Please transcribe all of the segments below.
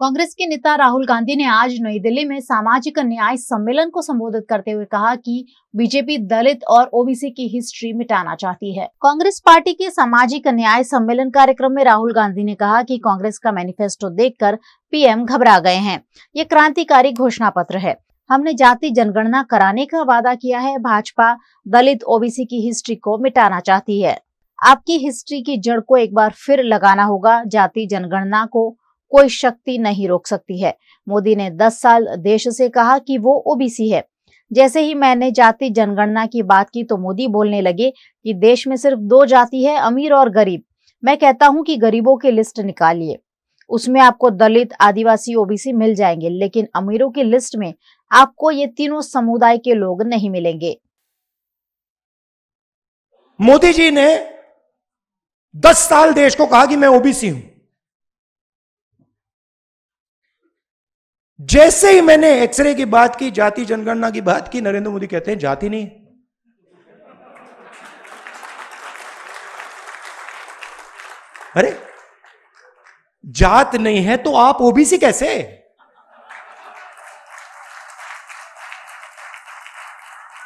कांग्रेस के नेता राहुल गांधी ने आज नई दिल्ली में सामाजिक न्याय सम्मेलन को संबोधित करते हुए कहा कि बीजेपी दलित और ओबीसी की हिस्ट्री मिटाना चाहती है कांग्रेस पार्टी के सामाजिक न्याय सम्मेलन कार्यक्रम में राहुल गांधी ने कहा कि कांग्रेस का मैनिफेस्टो देखकर पीएम घबरा गए हैं ये क्रांतिकारी घोषणा पत्र है हमने जाति जनगणना कराने का वादा किया है भाजपा दलित ओबीसी की हिस्ट्री को मिटाना चाहती है आपकी हिस्ट्री की जड़ को एक बार फिर लगाना होगा जाति जनगणना को कोई शक्ति नहीं रोक सकती है मोदी ने 10 साल देश से कहा कि वो ओबीसी है जैसे ही मैंने जाति जनगणना की बात की तो मोदी बोलने लगे कि देश में सिर्फ दो जाति है अमीर और गरीब मैं कहता हूं कि गरीबों की लिस्ट निकालिए उसमें आपको दलित आदिवासी ओबीसी मिल जाएंगे लेकिन अमीरों की लिस्ट में आपको ये तीनों समुदाय के लोग नहीं मिलेंगे मोदी जी ने दस साल देश को कहा कि मैं ओबीसी हूं जैसे ही मैंने एक्सरे की बात की जाति जनगणना की बात की नरेंद्र मोदी कहते हैं जाति नहीं अरे जात नहीं है तो आप ओबीसी कैसे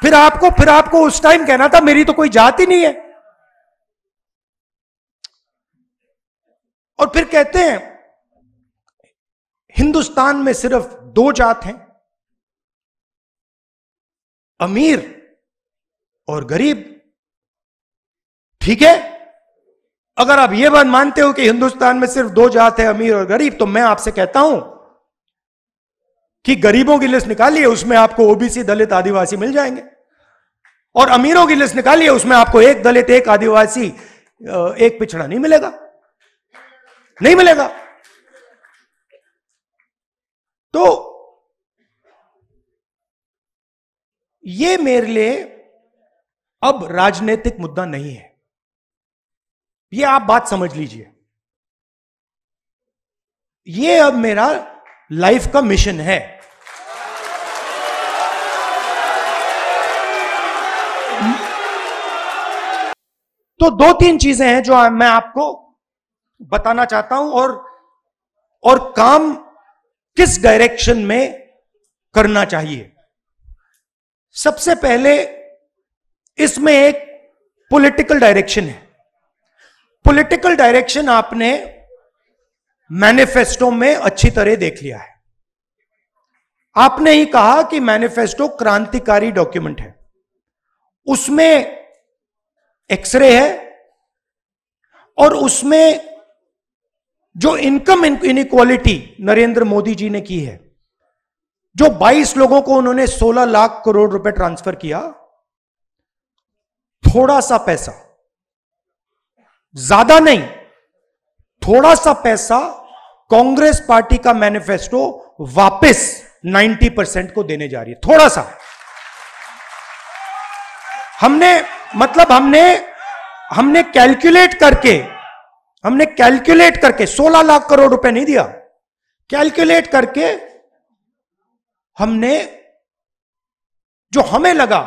फिर आपको फिर आपको उस टाइम कहना था मेरी तो कोई जात ही नहीं है और फिर कहते हैं हिंदुस्तान में सिर्फ दो जात हैं अमीर और गरीब ठीक है अगर आप यह बात मानते हो कि हिंदुस्तान में सिर्फ दो जात है अमीर और गरीब तो मैं आपसे कहता हूं कि गरीबों की लिस्ट निकालिए उसमें आपको ओबीसी दलित आदिवासी मिल जाएंगे और अमीरों की लिस्ट निकालिए उसमें आपको एक दलित एक आदिवासी एक पिछड़ा नहीं मिलेगा नहीं मिलेगा तो ये मेरे लिए अब राजनीतिक मुद्दा नहीं है ये आप बात समझ लीजिए ये अब मेरा लाइफ का मिशन है तो दो तीन चीजें हैं जो मैं आपको बताना चाहता हूं और और काम किस डायरेक्शन में करना चाहिए सबसे पहले इसमें एक पॉलिटिकल डायरेक्शन है पॉलिटिकल डायरेक्शन आपने मैनिफेस्टो में अच्छी तरह देख लिया है आपने ही कहा कि मैनिफेस्टो क्रांतिकारी डॉक्यूमेंट है उसमें एक्सरे है और उसमें जो इनकम इनक्वालिटी नरेंद्र मोदी जी ने की है जो 22 लोगों को उन्होंने 16 लाख करोड़ रुपए ट्रांसफर किया थोड़ा सा पैसा ज्यादा नहीं थोड़ा सा पैसा कांग्रेस पार्टी का मैनिफेस्टो वापस 90 परसेंट को देने जा रही है थोड़ा सा हमने मतलब हमने हमने कैलकुलेट करके हमने कैलकुलेट करके 16 लाख करोड़ रुपए नहीं दिया कैलकुलेट करके हमने जो हमें लगा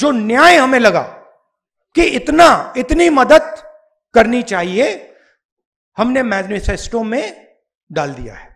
जो न्याय हमें लगा कि इतना इतनी मदद करनी चाहिए हमने मैनिफेस्टो में डाल दिया है